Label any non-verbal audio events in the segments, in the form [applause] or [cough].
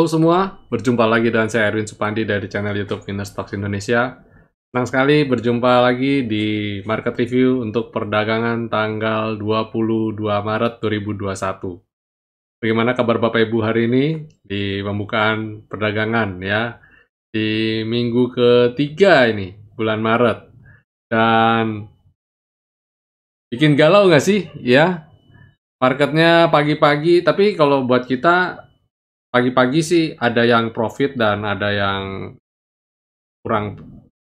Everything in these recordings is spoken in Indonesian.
Halo semua, berjumpa lagi dengan saya Erwin Supandi dari channel YouTube Stocks Indonesia. Senang sekali berjumpa lagi di market review untuk perdagangan tanggal 22 Maret 2021. Bagaimana kabar Bapak Ibu hari ini di pembukaan perdagangan ya di minggu ketiga ini bulan Maret dan bikin galau nggak sih ya marketnya pagi-pagi tapi kalau buat kita pagi-pagi sih ada yang profit dan ada yang kurang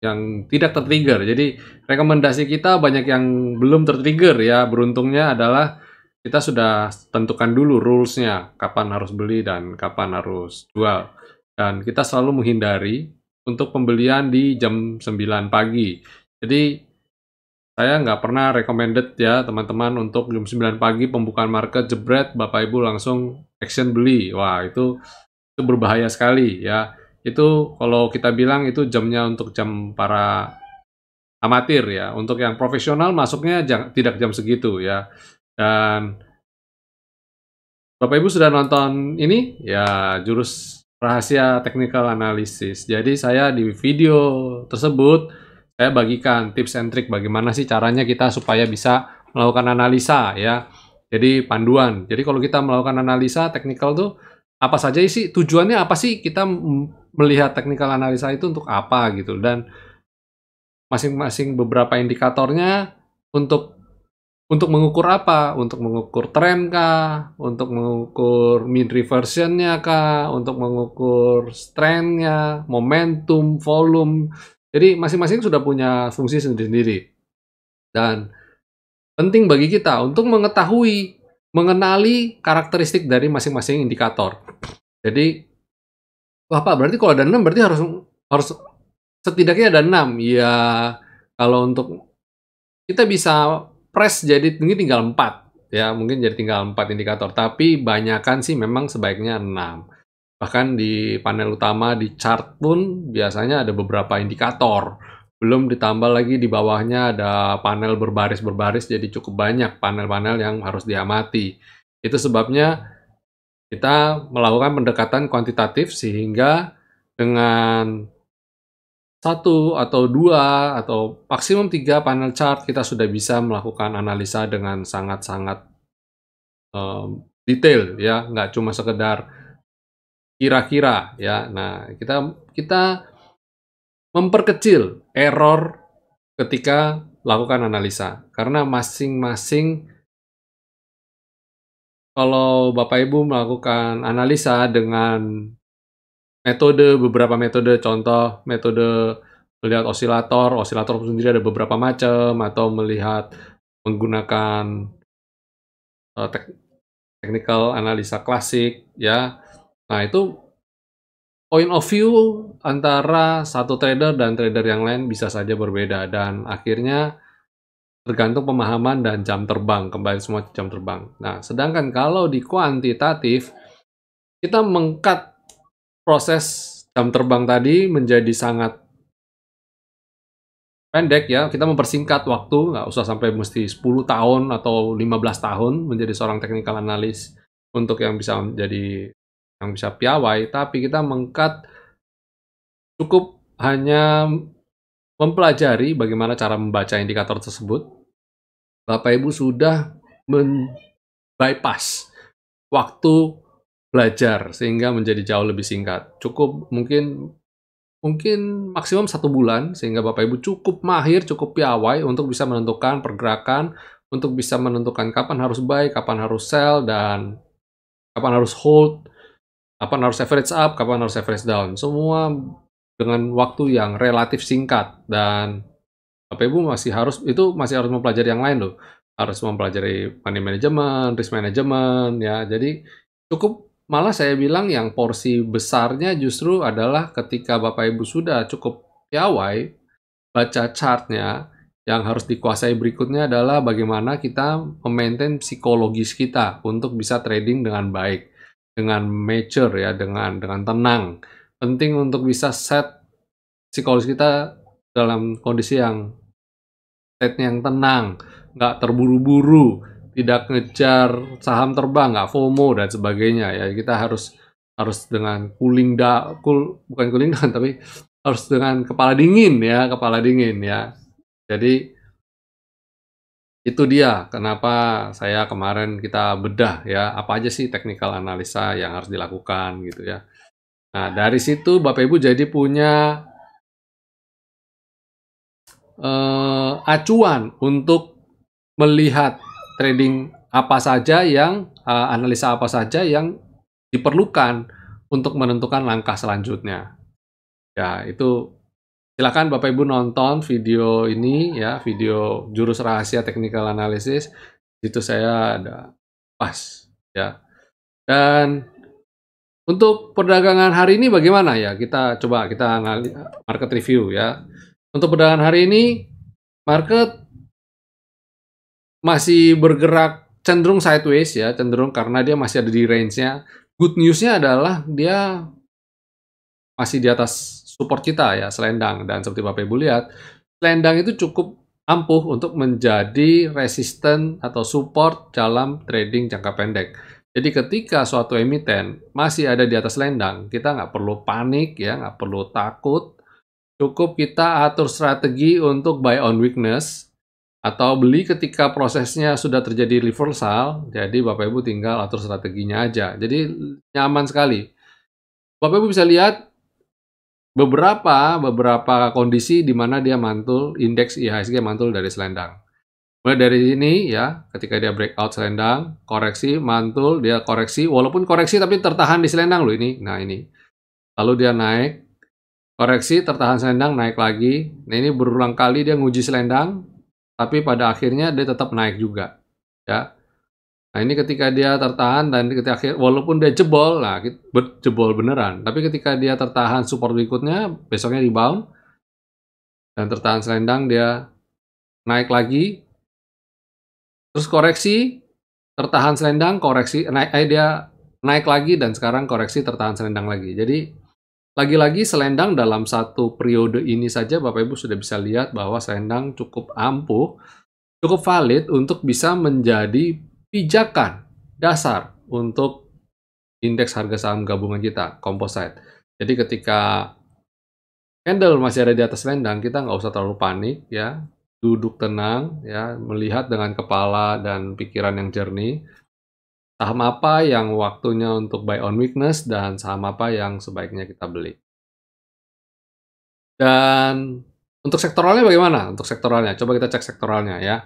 yang tidak tertrigger. Jadi rekomendasi kita banyak yang belum tertrigger ya. Beruntungnya adalah kita sudah tentukan dulu rulesnya kapan harus beli dan kapan harus jual. Dan kita selalu menghindari untuk pembelian di jam 9 pagi. Jadi saya nggak pernah recommended ya teman-teman untuk jam 9 pagi pembukaan market jebret Bapak Ibu langsung action beli. Wah itu itu berbahaya sekali ya. Itu kalau kita bilang itu jamnya untuk jam para amatir ya. Untuk yang profesional masuknya jang, tidak jam segitu ya. Dan Bapak Ibu sudah nonton ini ya jurus rahasia technical analysis. Jadi saya di video tersebut saya bagikan tips and trick bagaimana sih caranya kita supaya bisa melakukan analisa ya. Jadi panduan. Jadi kalau kita melakukan analisa teknikal tuh apa saja sih tujuannya apa sih kita melihat teknikal analisa itu untuk apa gitu dan masing-masing beberapa indikatornya untuk untuk mengukur apa? Untuk mengukur tren kah? Untuk mengukur mean reversionnya kah? Untuk mengukur trennya, momentum, volume, jadi masing-masing sudah punya fungsi sendiri-sendiri. Dan penting bagi kita untuk mengetahui, mengenali karakteristik dari masing-masing indikator. Jadi, wah Pak, berarti kalau ada 6 berarti harus harus setidaknya ada 6. Ya, kalau untuk kita bisa press jadi mungkin tinggal 4. Ya, mungkin jadi tinggal 4 indikator. Tapi banyakan sih memang sebaiknya 6. Bahkan di panel utama di chart pun biasanya ada beberapa indikator. Belum ditambah lagi di bawahnya ada panel berbaris-berbaris jadi cukup banyak panel-panel yang harus diamati. Itu sebabnya kita melakukan pendekatan kuantitatif sehingga dengan satu atau dua atau maksimum tiga panel chart kita sudah bisa melakukan analisa dengan sangat-sangat um, detail ya nggak cuma sekedar kira-kira ya. Nah, kita kita memperkecil error ketika lakukan analisa karena masing-masing kalau Bapak Ibu melakukan analisa dengan metode beberapa metode contoh metode melihat osilator, osilator sendiri ada beberapa macam atau melihat menggunakan uh, tek analisa klasik ya Nah itu point of view antara satu trader dan trader yang lain bisa saja berbeda dan akhirnya tergantung pemahaman dan jam terbang kembali semua jam terbang. Nah sedangkan kalau di kuantitatif kita mengkat proses jam terbang tadi menjadi sangat pendek ya kita mempersingkat waktu nggak usah sampai mesti 10 tahun atau 15 tahun menjadi seorang technical analyst untuk yang bisa menjadi yang bisa piawai, tapi kita mengkat cukup hanya mempelajari bagaimana cara membaca indikator tersebut. Bapak Ibu sudah bypass waktu belajar sehingga menjadi jauh lebih singkat. Cukup mungkin mungkin maksimum satu bulan sehingga Bapak Ibu cukup mahir, cukup piawai untuk bisa menentukan pergerakan, untuk bisa menentukan kapan harus buy, kapan harus sell, dan kapan harus hold, kapan harus average up, kapan harus average down. Semua dengan waktu yang relatif singkat dan Bapak Ibu masih harus itu masih harus mempelajari yang lain loh. Harus mempelajari money management, risk management ya. Jadi cukup malah saya bilang yang porsi besarnya justru adalah ketika Bapak Ibu sudah cukup piawai baca chartnya yang harus dikuasai berikutnya adalah bagaimana kita memaintain psikologis kita untuk bisa trading dengan baik dengan mature ya, dengan dengan tenang. Penting untuk bisa set psikologis kita dalam kondisi yang setnya yang tenang, nggak terburu-buru, tidak ngejar saham terbang, nggak FOMO dan sebagainya ya. Kita harus harus dengan cooling da cool, bukan cooling down tapi harus dengan kepala dingin ya, kepala dingin ya. Jadi itu dia kenapa saya kemarin kita bedah ya, apa aja sih technical analisa yang harus dilakukan gitu ya. Nah, dari situ Bapak Ibu jadi punya uh, acuan untuk melihat trading apa saja yang uh, analisa apa saja yang diperlukan untuk menentukan langkah selanjutnya. Ya, itu Silakan Bapak Ibu nonton video ini ya, video jurus rahasia technical analysis. Itu saya ada pas ya. Dan untuk perdagangan hari ini bagaimana ya? Kita coba kita market review ya. Untuk perdagangan hari ini market masih bergerak cenderung sideways ya, cenderung karena dia masih ada di range-nya. Good news-nya adalah dia masih di atas support kita ya selendang dan seperti Bapak Ibu lihat selendang itu cukup ampuh untuk menjadi resisten atau support dalam trading jangka pendek. Jadi ketika suatu emiten masih ada di atas selendang kita nggak perlu panik ya, nggak perlu takut. Cukup kita atur strategi untuk buy on weakness atau beli ketika prosesnya sudah terjadi reversal. Jadi Bapak Ibu tinggal atur strateginya aja. Jadi nyaman sekali. Bapak Ibu bisa lihat beberapa beberapa kondisi di mana dia mantul indeks IHSG mantul dari selendang. Mulai dari sini ya, ketika dia breakout selendang, koreksi mantul, dia koreksi walaupun koreksi tapi tertahan di selendang loh ini. Nah, ini. Lalu dia naik koreksi tertahan selendang naik lagi. Nah, ini berulang kali dia nguji selendang tapi pada akhirnya dia tetap naik juga. Ya. Nah ini ketika dia tertahan dan ketika akhir walaupun dia jebol, nah jebol beneran. Tapi ketika dia tertahan support berikutnya, besoknya rebound dan tertahan selendang dia naik lagi, terus koreksi, tertahan selendang, koreksi naik eh, dia naik lagi dan sekarang koreksi tertahan selendang lagi. Jadi lagi-lagi selendang dalam satu periode ini saja Bapak Ibu sudah bisa lihat bahwa selendang cukup ampuh, cukup valid untuk bisa menjadi pijakan dasar untuk indeks harga saham gabungan kita, komposit. Jadi ketika candle masih ada di atas lendang, kita nggak usah terlalu panik ya, duduk tenang ya, melihat dengan kepala dan pikiran yang jernih. Saham apa yang waktunya untuk buy on weakness dan saham apa yang sebaiknya kita beli. Dan untuk sektoralnya bagaimana? Untuk sektoralnya, coba kita cek sektoralnya ya.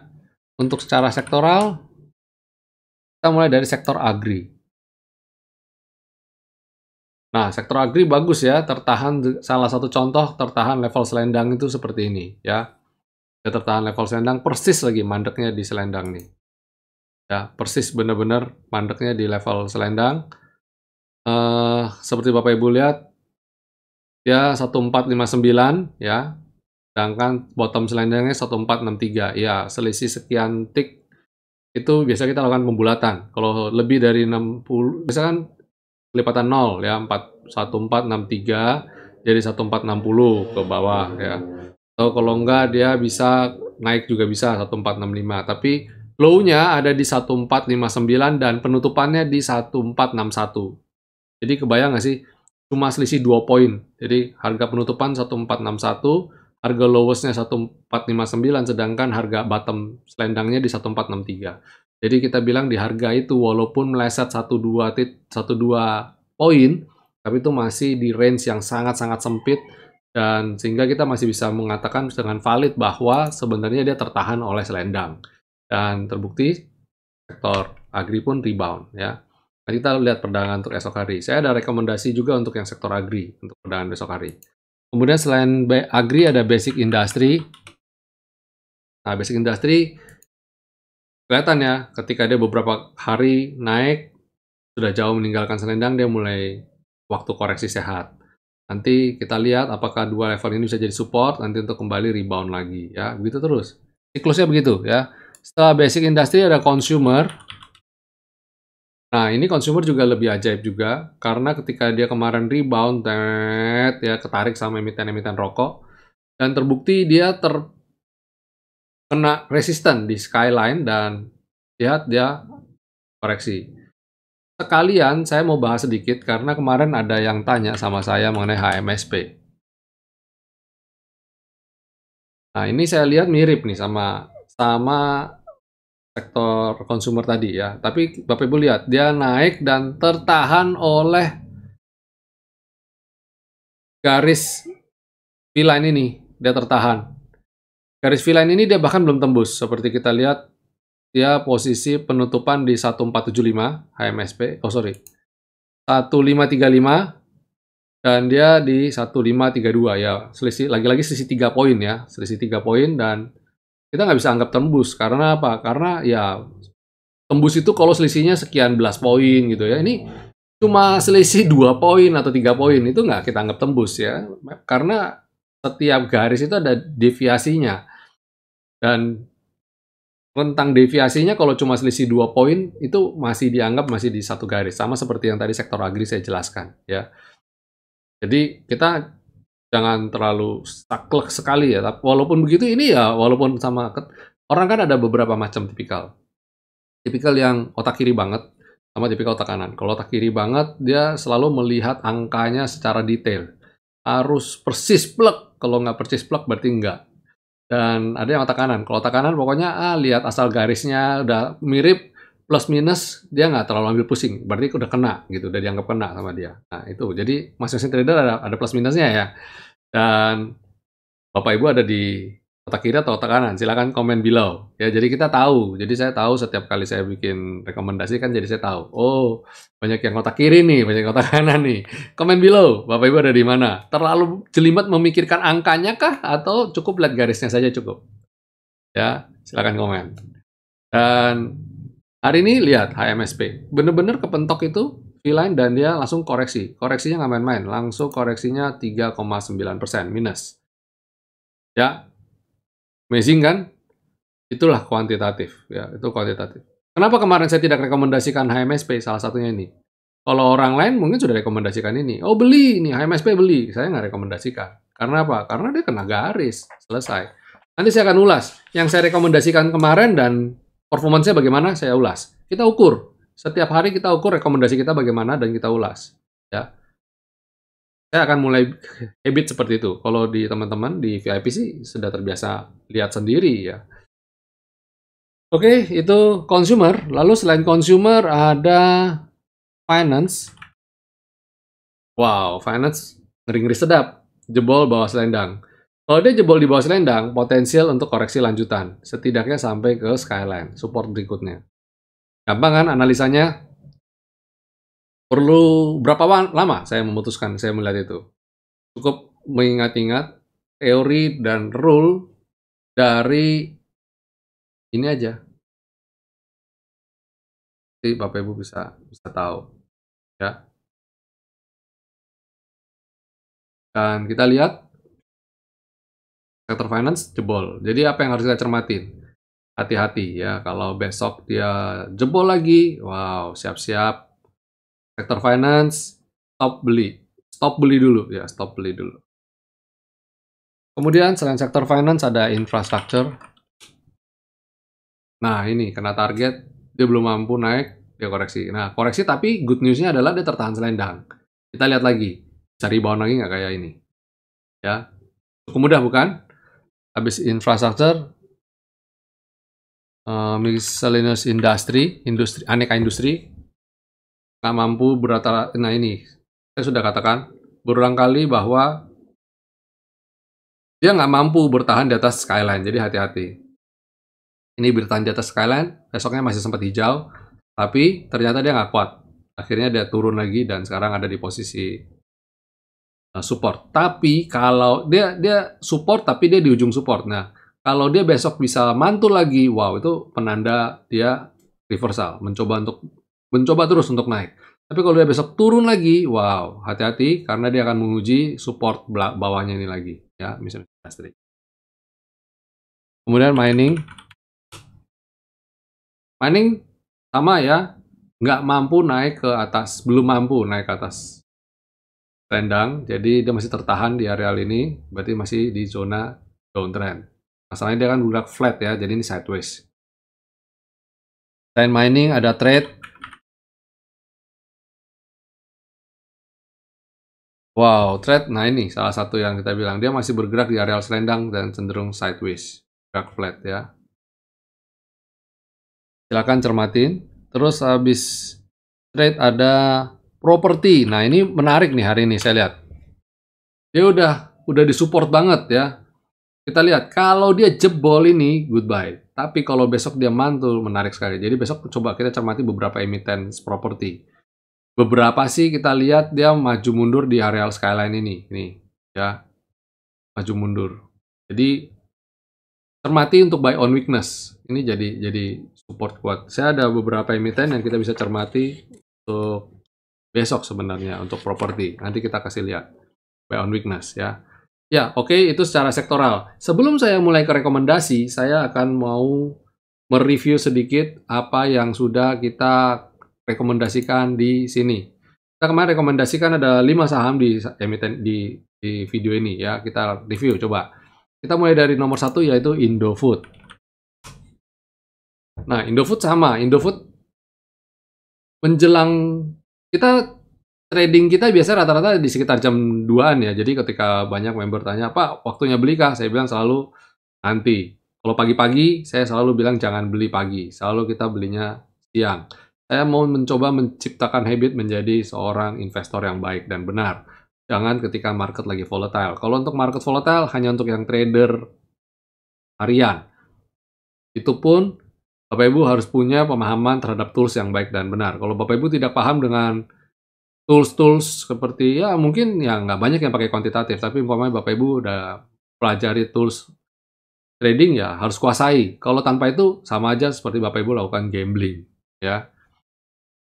Untuk secara sektoral, kita mulai dari sektor agri. Nah, sektor agri bagus ya, tertahan salah satu contoh tertahan level selendang itu seperti ini ya. Ya tertahan level selendang persis lagi mandeknya di selendang nih. Ya, persis benar-benar mandeknya di level selendang. Uh, seperti Bapak Ibu lihat ya 1459 ya. Sedangkan bottom selendangnya 1463. Ya, selisih sekian tik itu biasa kita lakukan pembulatan. Kalau lebih dari 60, misalkan lipatan 0 ya, 4, 1463 jadi 1460 ke bawah ya. Atau kalau enggak dia bisa naik juga bisa 1465, tapi low-nya ada di 1459 dan penutupannya di 1461. Jadi kebayang nggak sih? Cuma selisih 2 poin. Jadi harga penutupan 1461 harga lowestnya 1459 sedangkan harga bottom selendangnya di 1463. Jadi kita bilang di harga itu walaupun meleset 12 tit 12 poin tapi itu masih di range yang sangat-sangat sempit dan sehingga kita masih bisa mengatakan dengan valid bahwa sebenarnya dia tertahan oleh selendang dan terbukti sektor agri pun rebound ya. Nah, kita lihat perdagangan untuk esok hari. Saya ada rekomendasi juga untuk yang sektor agri untuk perdagangan besok hari. Kemudian selain agri ada basic industry. Nah, basic industry kelihatan ya ketika dia beberapa hari naik sudah jauh meninggalkan selendang dia mulai waktu koreksi sehat. Nanti kita lihat apakah dua level ini bisa jadi support nanti untuk kembali rebound lagi ya. Begitu terus. Siklusnya begitu ya. Setelah basic industry ada consumer. Nah, ini consumer juga lebih ajaib juga karena ketika dia kemarin rebound tet ya ketarik sama emiten-emiten rokok dan terbukti dia ter kena resisten di skyline dan lihat ya, dia koreksi. Sekalian saya mau bahas sedikit karena kemarin ada yang tanya sama saya mengenai HMSP. Nah, ini saya lihat mirip nih sama sama sektor konsumer tadi ya. Tapi Bapak Ibu lihat dia naik dan tertahan oleh garis fill line ini, dia tertahan. Garis fill line ini dia bahkan belum tembus seperti kita lihat dia posisi penutupan di 1475 HMSP. Oh sorry. 1535 dan dia di 1532 ya selisih lagi-lagi selisih 3 poin ya selisih 3 poin dan kita nggak bisa anggap tembus karena apa? Karena ya tembus itu kalau selisihnya sekian belas poin gitu ya. Ini cuma selisih [laughs] dua poin atau tiga poin itu nggak kita anggap tembus ya. Karena setiap garis itu ada deviasinya dan rentang deviasinya kalau cuma selisih dua poin itu masih dianggap masih di satu garis sama seperti yang tadi sektor agri saya jelaskan ya. Jadi kita jangan terlalu saklek sekali ya. Walaupun begitu ini ya, walaupun sama orang kan ada beberapa macam tipikal. Tipikal yang otak kiri banget sama tipikal otak kanan. Kalau otak kiri banget dia selalu melihat angkanya secara detail. Harus persis plek. Kalau nggak persis plek berarti nggak. Dan ada yang otak kanan. Kalau otak kanan pokoknya ah, lihat asal garisnya udah mirip plus minus dia nggak terlalu ambil pusing berarti udah kena gitu udah dianggap kena sama dia nah itu jadi masing-masing trader ada, ada plus minusnya ya dan Bapak Ibu ada di otak kiri atau otak kanan? Silahkan komen below. Ya, jadi kita tahu. Jadi saya tahu setiap kali saya bikin rekomendasi kan jadi saya tahu. Oh, banyak yang otak kiri nih, banyak yang otak kanan nih. Komen below, Bapak Ibu ada di mana? Terlalu jelimet memikirkan angkanya kah? Atau cukup lihat garisnya saja cukup? Ya, silahkan komen. Dan hari ini lihat HMSP. Bener-bener kepentok itu v line dan dia langsung koreksi. Koreksinya nggak main-main, langsung koreksinya 3,9% minus. Ya, amazing kan? Itulah kuantitatif, ya itu kuantitatif. Kenapa kemarin saya tidak rekomendasikan HMSP? Salah satunya ini. Kalau orang lain mungkin sudah rekomendasikan ini. Oh beli ini, HMSP beli. Saya nggak rekomendasikan. Karena apa? Karena dia kena garis. Selesai. Nanti saya akan ulas. Yang saya rekomendasikan kemarin dan performanya bagaimana, saya ulas. Kita ukur setiap hari kita ukur rekomendasi kita bagaimana dan kita ulas. Ya. Saya akan mulai [laughs] habit seperti itu. Kalau di teman-teman di VIP sih sudah terbiasa lihat sendiri ya. Oke, itu consumer. Lalu selain consumer ada finance. Wow, finance ngeri-ngeri sedap. Jebol bawah selendang. Kalau dia jebol di bawah selendang, potensial untuk koreksi lanjutan, setidaknya sampai ke skyline, support berikutnya. Gampang kan analisanya? Perlu berapa lama saya memutuskan, saya melihat itu? Cukup mengingat-ingat teori dan rule dari ini aja. Jadi Bapak Ibu bisa bisa tahu. Ya. Dan kita lihat sektor finance jebol. Jadi apa yang harus kita cermatin? hati-hati ya kalau besok dia jebol lagi wow siap-siap sektor finance stop beli stop beli dulu ya stop beli dulu kemudian selain sektor finance ada infrastructure nah ini kena target dia belum mampu naik dia koreksi nah koreksi tapi good newsnya adalah dia tertahan selendang kita lihat lagi cari bawah lagi nggak kayak ini ya cukup mudah bukan habis infrastructure uh, miscellaneous industry, industri aneka industri nggak mampu berata nah ini saya sudah katakan berulang kali bahwa dia nggak mampu bertahan di atas skyline jadi hati-hati ini bertahan di atas skyline besoknya masih sempat hijau tapi ternyata dia nggak kuat akhirnya dia turun lagi dan sekarang ada di posisi eh, support tapi kalau dia dia support tapi dia di ujung support nah kalau dia besok bisa mantul lagi, wow itu penanda dia reversal, mencoba untuk mencoba terus untuk naik. Tapi kalau dia besok turun lagi, wow, hati-hati karena dia akan menguji support bawahnya ini lagi, ya, misalnya industri. Kemudian mining. Mining sama ya, nggak mampu naik ke atas, belum mampu naik ke atas trendang, jadi dia masih tertahan di areal ini, berarti masih di zona downtrend. Masalahnya dia kan bergerak flat ya, jadi ini sideways. Selain mining ada trade. Wow, trade. Nah ini salah satu yang kita bilang. Dia masih bergerak di areal selendang dan cenderung sideways. Bergerak flat ya. Silahkan cermatin. Terus habis trade ada property. Nah ini menarik nih hari ini saya lihat. Dia udah udah disupport banget ya kita lihat, kalau dia jebol ini, goodbye. Tapi kalau besok dia mantul, menarik sekali. Jadi besok coba kita cermati beberapa emiten properti. Beberapa sih kita lihat dia maju mundur di areal skyline ini. Ini, ya. Maju mundur. Jadi, cermati untuk buy on weakness. Ini jadi jadi support kuat. Saya ada beberapa emiten yang kita bisa cermati untuk besok sebenarnya untuk properti. Nanti kita kasih lihat buy on weakness ya. Ya, oke, okay, itu secara sektoral. Sebelum saya mulai ke rekomendasi, saya akan mau mereview sedikit apa yang sudah kita rekomendasikan di sini. Kita kemarin rekomendasikan ada 5 saham di emiten di, di video ini ya, kita review coba. Kita mulai dari nomor satu yaitu Indofood. Nah, Indofood sama, Indofood menjelang kita trading kita biasa rata-rata di sekitar jam 2-an ya. Jadi ketika banyak member tanya, "Pak, waktunya beli kah?" Saya bilang selalu nanti. Kalau pagi-pagi, saya selalu bilang jangan beli pagi. Selalu kita belinya siang. Saya mau mencoba menciptakan habit menjadi seorang investor yang baik dan benar. Jangan ketika market lagi volatile. Kalau untuk market volatile, hanya untuk yang trader harian. Itu pun Bapak Ibu harus punya pemahaman terhadap tools yang baik dan benar. Kalau Bapak Ibu tidak paham dengan tools-tools seperti ya mungkin ya nggak banyak yang pakai kuantitatif tapi umpamanya Bapak Ibu udah pelajari tools trading ya harus kuasai. Kalau tanpa itu sama aja seperti Bapak Ibu lakukan gambling ya.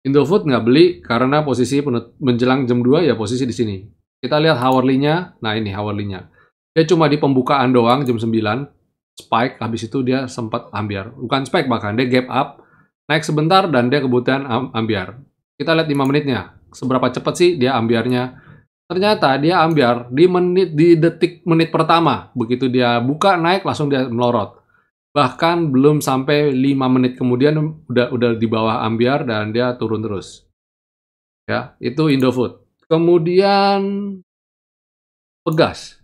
Indofood nggak beli karena posisi menjelang jam 2 ya posisi di sini. Kita lihat hourly-nya. Nah, ini hourly-nya. Dia cuma di pembukaan doang jam 9 spike habis itu dia sempat ambiar. Bukan spike bahkan dia gap up naik sebentar dan dia kebutuhan ambiar. Kita lihat 5 menitnya seberapa cepat sih dia ambiarnya. Ternyata dia ambiar di menit di detik menit pertama. Begitu dia buka naik langsung dia melorot. Bahkan belum sampai 5 menit kemudian udah udah di bawah ambiar dan dia turun terus. Ya, itu Indofood. Kemudian Pegas.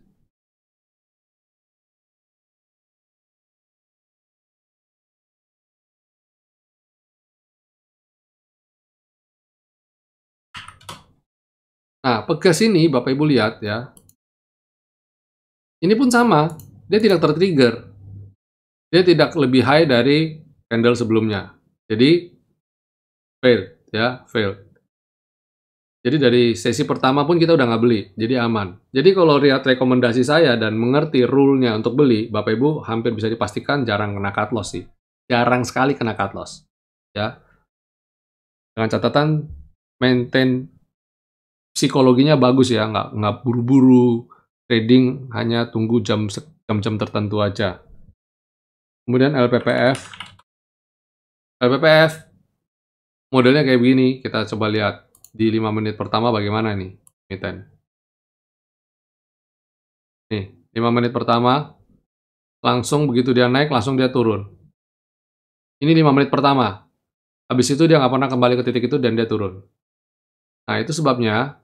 Nah, pegas ini Bapak Ibu lihat ya. Ini pun sama, dia tidak tertrigger. Dia tidak lebih high dari candle sebelumnya. Jadi fail ya, fail. Jadi dari sesi pertama pun kita udah nggak beli, jadi aman. Jadi kalau lihat rekomendasi saya dan mengerti rule-nya untuk beli, Bapak Ibu hampir bisa dipastikan jarang kena cut loss sih. Jarang sekali kena cut loss. Ya. Dengan catatan maintain psikologinya bagus ya, nggak nggak buru-buru trading, hanya tunggu jam jam-jam tertentu aja. Kemudian LPPF, LPPF modelnya kayak begini, kita coba lihat di lima menit pertama bagaimana nih emiten. Nih, lima menit pertama langsung begitu dia naik langsung dia turun. Ini lima menit pertama. Habis itu dia nggak pernah kembali ke titik itu dan dia turun. Nah, itu sebabnya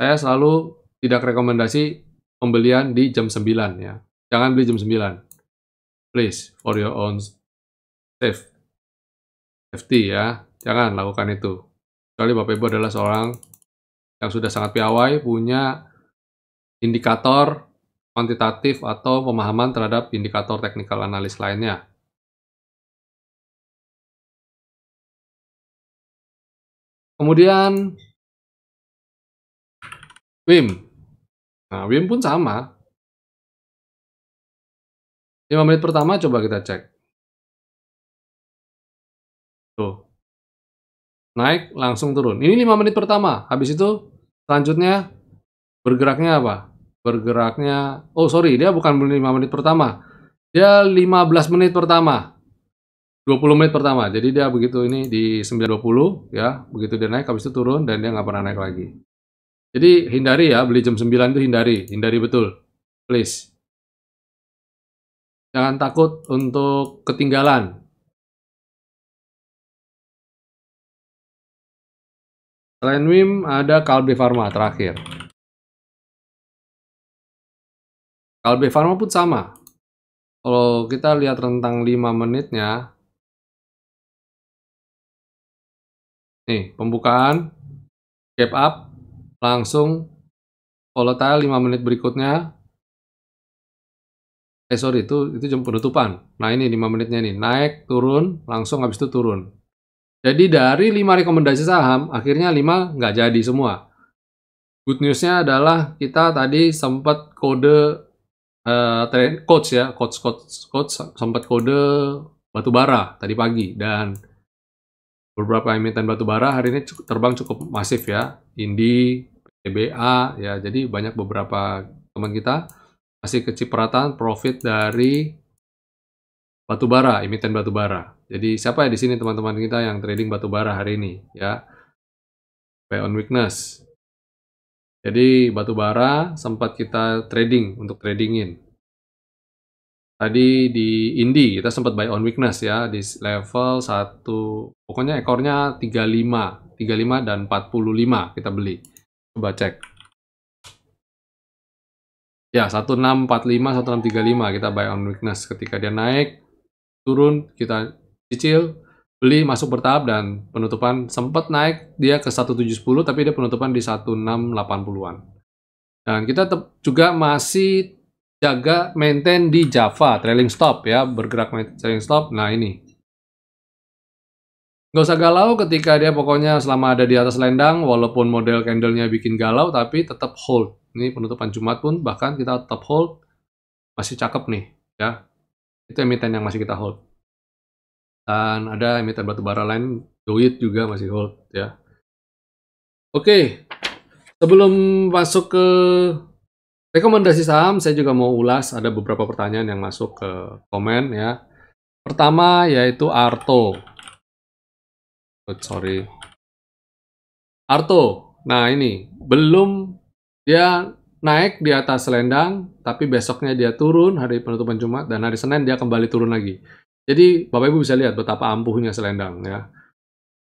saya selalu tidak rekomendasi pembelian di jam 9 ya. Jangan beli jam 9. Please, for your own safe. Safety ya, jangan lakukan itu. Kecuali Bapak Ibu adalah seorang yang sudah sangat piawai, punya indikator kuantitatif atau pemahaman terhadap indikator teknikal analis lainnya. Kemudian Wim. Nah, Wim pun sama. 5 menit pertama coba kita cek. Tuh. Naik, langsung turun. Ini 5 menit pertama. Habis itu, selanjutnya bergeraknya apa? Bergeraknya, oh sorry, dia bukan 5 menit pertama. Dia 15 menit pertama. 20 menit pertama. Jadi dia begitu ini di 920 ya, begitu dia naik habis itu turun dan dia nggak pernah naik lagi. Jadi hindari ya, beli jam 9 itu hindari, hindari betul. Please. Jangan takut untuk ketinggalan. Selain Wim, ada Kalbe Pharma terakhir. Kalbe Pharma pun sama. Kalau kita lihat rentang 5 menitnya, nih, pembukaan, gap up, langsung volatile 5 menit berikutnya eh sorry itu itu jam penutupan nah ini 5 menitnya nih naik turun langsung habis itu turun jadi dari 5 rekomendasi saham akhirnya 5 nggak jadi semua good newsnya adalah kita tadi sempat kode uh, eh, coach ya coach coach coach sempat kode batubara tadi pagi dan beberapa emiten batubara hari ini cukup, terbang cukup masif ya. Indi, TBA ya. Jadi banyak beberapa teman kita masih kecipratan profit dari batubara, emiten batubara. Jadi siapa ya di sini teman-teman kita yang trading batubara hari ini ya? pay on weakness. Jadi batubara sempat kita trading untuk tradingin Tadi di Indi kita sempat buy on weakness ya di level 1 pokoknya ekornya 35, 35 dan 45 kita beli. Coba cek. Ya, 1645 1635 kita buy on weakness ketika dia naik turun kita cicil beli masuk bertahap dan penutupan sempat naik dia ke 1710 tapi dia penutupan di 1680-an. Dan kita juga masih jaga maintain di Java trailing stop ya bergerak trailing stop nah ini nggak usah galau ketika dia pokoknya selama ada di atas lendang walaupun model candlenya bikin galau tapi tetap hold ini penutupan Jumat pun bahkan kita tetap hold masih cakep nih ya itu emiten yang masih kita hold dan ada emiten batubara lain duit juga masih hold ya oke sebelum masuk ke Rekomendasi saham saya juga mau ulas ada beberapa pertanyaan yang masuk ke komen ya. Pertama yaitu Arto. Oh, sorry. Arto. Nah, ini belum dia naik di atas selendang, tapi besoknya dia turun hari penutupan Jumat dan hari Senin dia kembali turun lagi. Jadi Bapak Ibu bisa lihat betapa ampuhnya selendang ya.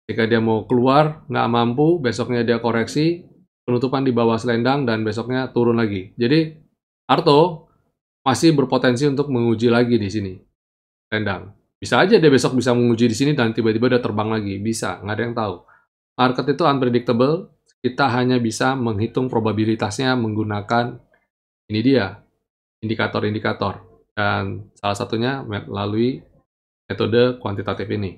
Jika dia mau keluar nggak mampu, besoknya dia koreksi, penutupan di bawah selendang dan besoknya turun lagi. Jadi Arto masih berpotensi untuk menguji lagi di sini selendang. Bisa aja dia besok bisa menguji di sini dan tiba-tiba dia terbang lagi. Bisa, nggak ada yang tahu. Market itu unpredictable. Kita hanya bisa menghitung probabilitasnya menggunakan ini dia, indikator-indikator. Dan salah satunya melalui metode kuantitatif ini.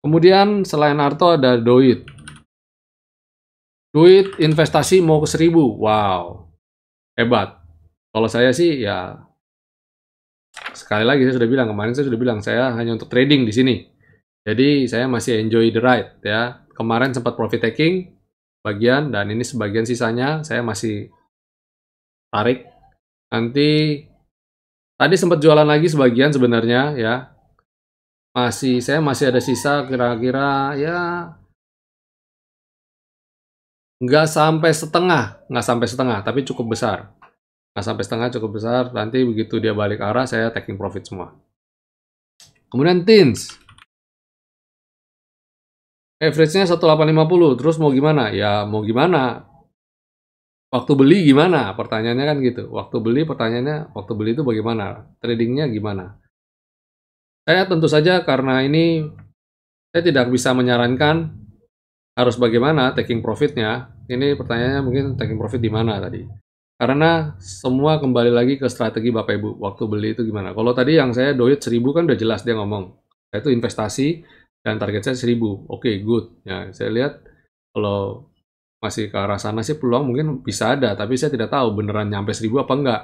Kemudian selain Arto ada Doit. Duit investasi mau ke seribu, wow, hebat. Kalau saya sih ya sekali lagi saya sudah bilang kemarin saya sudah bilang saya hanya untuk trading di sini. Jadi saya masih enjoy the ride ya. Kemarin sempat profit taking bagian dan ini sebagian sisanya saya masih tarik. Nanti tadi sempat jualan lagi sebagian sebenarnya ya. Masih saya masih ada sisa kira-kira ya nggak sampai setengah, nggak sampai setengah, tapi cukup besar. Nggak sampai setengah cukup besar, nanti begitu dia balik arah, saya taking profit semua. Kemudian teens. Average-nya 1850, terus mau gimana? Ya mau gimana? Waktu beli gimana? Pertanyaannya kan gitu. Waktu beli pertanyaannya, waktu beli itu bagaimana? Tradingnya gimana? Saya tentu saja karena ini saya tidak bisa menyarankan harus bagaimana taking profitnya ini pertanyaannya mungkin taking profit di mana tadi karena semua kembali lagi ke strategi Bapak Ibu waktu beli itu gimana kalau tadi yang saya doit seribu kan udah jelas dia ngomong itu investasi dan target saya seribu. oke okay, good ya saya lihat kalau masih ke arah sana sih peluang mungkin bisa ada tapi saya tidak tahu beneran nyampe seribu apa enggak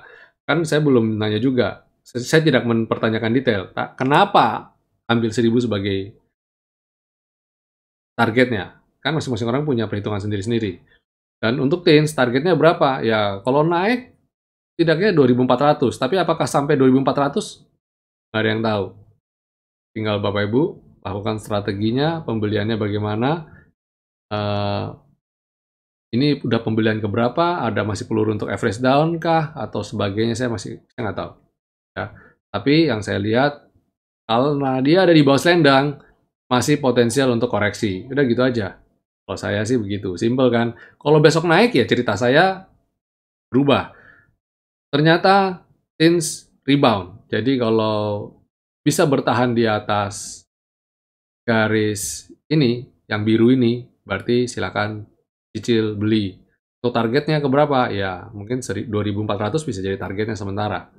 kan saya belum nanya juga saya, tidak mempertanyakan detail kenapa ambil seribu sebagai targetnya Kan masing-masing orang punya perhitungan sendiri-sendiri. Dan untuk Keynes targetnya berapa? Ya kalau naik tidaknya 2400, tapi apakah sampai 2400? Nggak ada yang tahu. Tinggal Bapak Ibu lakukan strateginya, pembeliannya bagaimana. Uh, ini udah pembelian ke berapa? Ada masih peluru untuk average down kah? Atau sebagainya? Saya masih saya nggak tahu. Ya. Tapi yang saya lihat, karena dia ada di bawah selendang, masih potensial untuk koreksi. Udah gitu aja. Kalau saya sih begitu, simple kan. Kalau besok naik ya cerita saya berubah. Ternyata tins rebound. Jadi kalau bisa bertahan di atas garis ini, yang biru ini, berarti silakan cicil beli. Untuk so, targetnya ke berapa? Ya, mungkin 2400 bisa jadi targetnya sementara.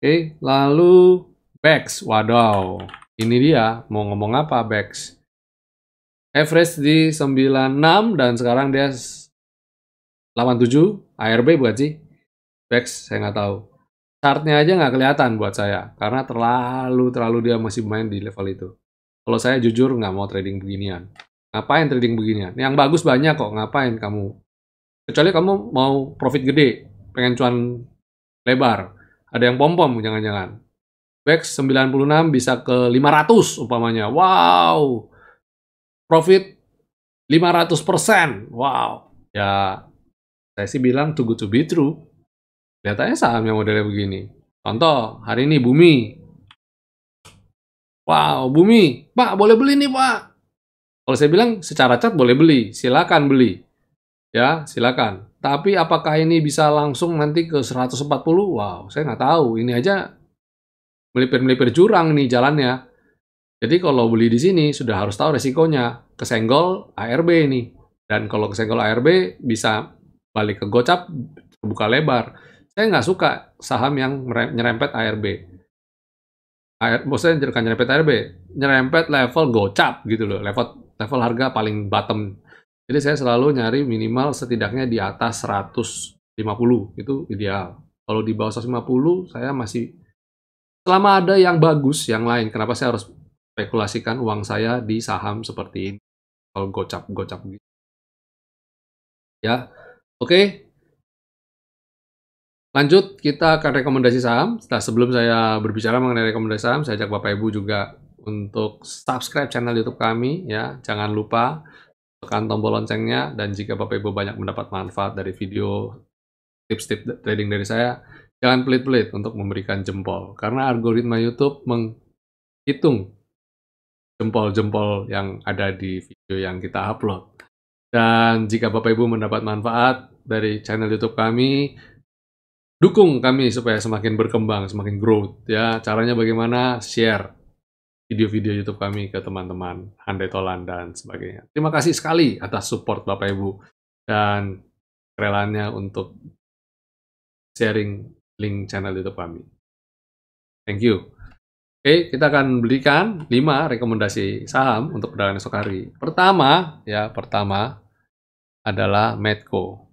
Oke, lalu Bex. Waduh, ini dia. Mau ngomong apa Bex? average di 96 dan sekarang dia 87 ARB buat sih Bex saya nggak tahu chartnya aja nggak kelihatan buat saya karena terlalu terlalu dia masih main di level itu kalau saya jujur nggak mau trading beginian ngapain trading beginian yang bagus banyak kok ngapain kamu kecuali kamu mau profit gede pengen cuan lebar ada yang pom pom jangan-jangan Bex 96 bisa ke 500 umpamanya wow profit 500%. Wow. Ya, saya sih bilang to good to be true. Kelihatannya saham yang modelnya begini. Contoh, hari ini Bumi. Wow, Bumi. Pak, boleh beli nih, Pak. Kalau saya bilang secara cat boleh beli, silakan beli. Ya, silakan. Tapi apakah ini bisa langsung nanti ke 140? Wow, saya nggak tahu. Ini aja melipir-melipir jurang nih jalannya. Jadi kalau beli di sini sudah harus tahu resikonya. Kesenggol ARB ini. Dan kalau kesenggol ARB bisa balik ke gocap terbuka lebar. Saya nggak suka saham yang nyerempet ARB. AR, maksudnya bukan nyerempet ARB, nyerempet level gocap gitu loh, level level harga paling bottom. Jadi saya selalu nyari minimal setidaknya di atas 150 itu ideal. Kalau di bawah 150 saya masih selama ada yang bagus yang lain kenapa saya harus spekulasikan uang saya di saham seperti ini kalau gocap gocap gitu ya oke okay. lanjut kita akan rekomendasi saham nah sebelum saya berbicara mengenai rekomendasi saham saya ajak bapak ibu juga untuk subscribe channel youtube kami ya jangan lupa tekan tombol loncengnya dan jika Bapak Ibu banyak mendapat manfaat dari video tips-tips trading dari saya, jangan pelit-pelit untuk memberikan jempol karena algoritma YouTube menghitung jempol-jempol yang ada di video yang kita upload. Dan jika Bapak Ibu mendapat manfaat dari channel YouTube kami, dukung kami supaya semakin berkembang, semakin growth ya. Caranya bagaimana? Share video-video YouTube kami ke teman-teman Handai Tolan dan sebagainya. Terima kasih sekali atas support Bapak Ibu dan relanya untuk sharing link channel YouTube kami. Thank you. Oke, kita akan belikan 5 rekomendasi saham untuk perdagangan esok hari. Pertama, ya, pertama adalah Medco.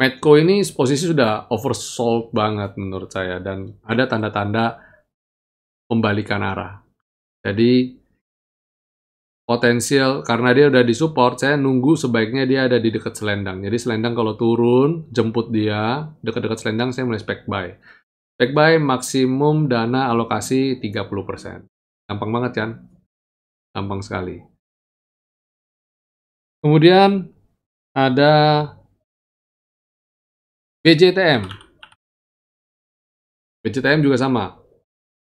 Medco ini posisi sudah oversold banget menurut saya dan ada tanda-tanda pembalikan arah. Jadi potensial karena dia udah di support, saya nunggu sebaiknya dia ada di dekat selendang. Jadi selendang kalau turun, jemput dia, dekat-dekat selendang saya mulai spek buy Back buy maksimum dana alokasi 30%. Gampang banget kan? Gampang sekali. Kemudian ada BJTM. BJTM juga sama.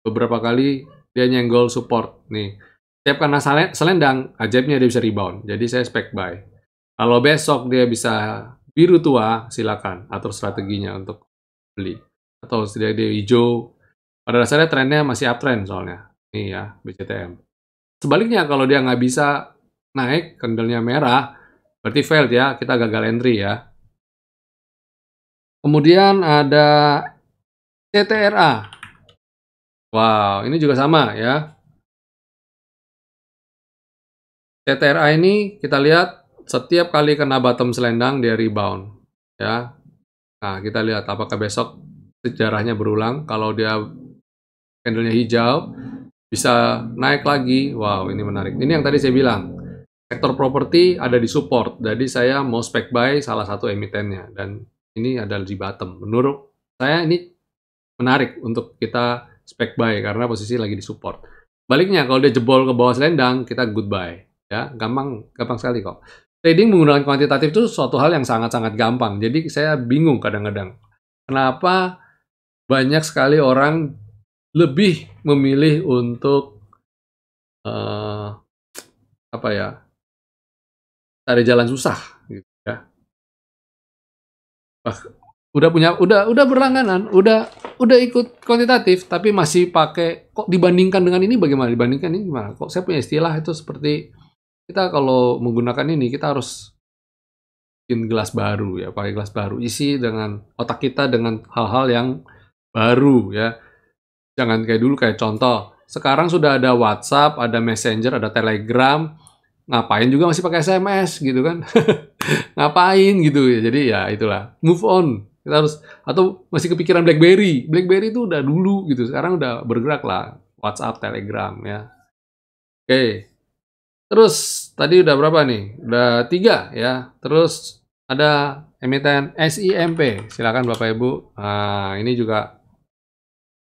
Beberapa kali dia nyenggol support nih. Setiap karena selendang, ajaibnya dia bisa rebound. Jadi saya spek buy. Kalau besok dia bisa biru tua, silakan atur strateginya untuk beli atau setidaknya dia hijau. Pada dasarnya trennya masih uptrend soalnya. Ini ya, BCTM. Sebaliknya kalau dia nggak bisa naik, candlenya merah, berarti failed ya, kita gagal entry ya. Kemudian ada CTRA. Wow, ini juga sama ya. CTRA ini kita lihat setiap kali kena bottom selendang dia rebound ya. Nah, kita lihat apakah besok sejarahnya berulang. Kalau dia candlenya hijau, bisa naik lagi. Wow, ini menarik. Ini yang tadi saya bilang, sektor properti ada di support. Jadi saya mau spec buy salah satu emitennya. Dan ini ada di bottom. Menurut saya ini menarik untuk kita spec buy karena posisi lagi di support. Baliknya kalau dia jebol ke bawah selendang, kita goodbye. Ya, gampang gampang sekali kok. Trading menggunakan kuantitatif itu suatu hal yang sangat-sangat gampang. Jadi saya bingung kadang-kadang. Kenapa banyak sekali orang lebih memilih untuk uh, apa ya cari jalan susah gitu ya bah, udah punya udah udah berlangganan udah udah ikut kuantitatif tapi masih pakai kok dibandingkan dengan ini bagaimana dibandingkan ini gimana kok saya punya istilah itu seperti kita kalau menggunakan ini kita harus bikin gelas baru ya pakai gelas baru isi dengan otak kita dengan hal-hal yang baru ya. Jangan kayak dulu kayak contoh. Sekarang sudah ada WhatsApp, ada Messenger, ada Telegram. Ngapain juga masih pakai SMS gitu kan? [laughs] Ngapain gitu ya. Jadi ya itulah, move on. Kita harus atau masih kepikiran BlackBerry. BlackBerry itu udah dulu gitu. Sekarang udah bergerak lah WhatsApp, Telegram ya. Oke. Terus tadi udah berapa nih? Udah tiga ya. Terus ada emiten SIMP. Silakan Bapak Ibu. Nah, ini juga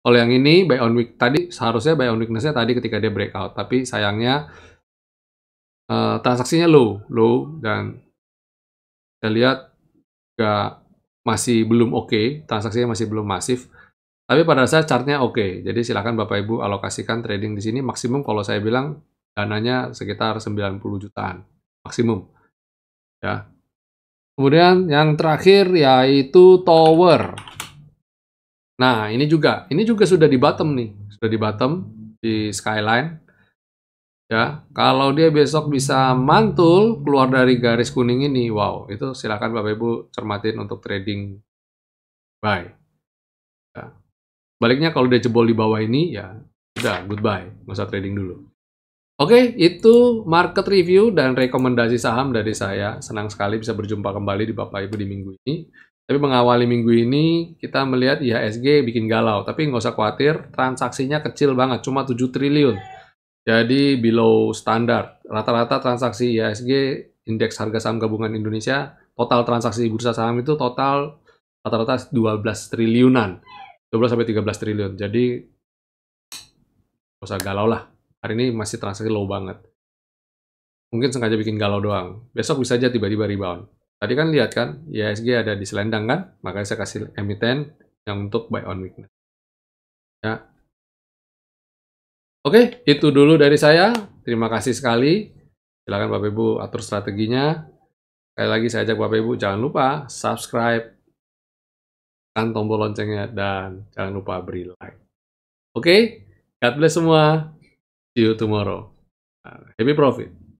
kalau yang ini buy on week tadi seharusnya buy on weakness-nya tadi ketika dia breakout, tapi sayangnya uh, transaksinya low, low dan saya lihat gak masih belum oke, okay, transaksinya masih belum masif. Tapi pada saat chartnya oke, okay. jadi silakan Bapak Ibu alokasikan trading di sini maksimum kalau saya bilang dananya sekitar 90 jutaan maksimum. Ya. Kemudian yang terakhir yaitu tower. Nah, ini juga, ini juga sudah di bottom nih, sudah di bottom di skyline. Ya, kalau dia besok bisa mantul keluar dari garis kuning ini, wow, itu silakan Bapak Ibu cermatin untuk trading buy. Ya. Baliknya kalau dia jebol di bawah ini, ya udah goodbye, nggak usah trading dulu. Oke, itu market review dan rekomendasi saham dari saya. Senang sekali bisa berjumpa kembali di Bapak Ibu di minggu ini. Tapi mengawali minggu ini kita melihat IHSG ya bikin galau, tapi nggak usah khawatir, transaksinya kecil banget, cuma 7 triliun. Jadi below standar. Rata-rata transaksi IHSG ya indeks harga saham gabungan Indonesia, total transaksi bursa saham itu total rata-rata 12 triliunan. 12 sampai 13 triliun. Jadi nggak usah galau lah. Hari ini masih transaksi low banget. Mungkin sengaja bikin galau doang. Besok bisa aja tiba-tiba rebound. Tadi kan lihat kan, IHSG ada di selendang kan, makanya saya kasih emiten yang untuk buy on weakness. Ya. Oke, itu dulu dari saya. Terima kasih sekali. Silakan Bapak Ibu atur strateginya. Sekali lagi saya ajak Bapak Ibu jangan lupa subscribe, tekan tombol loncengnya dan jangan lupa beri like. Oke, okay? God bless semua. See you tomorrow. Nah, happy profit.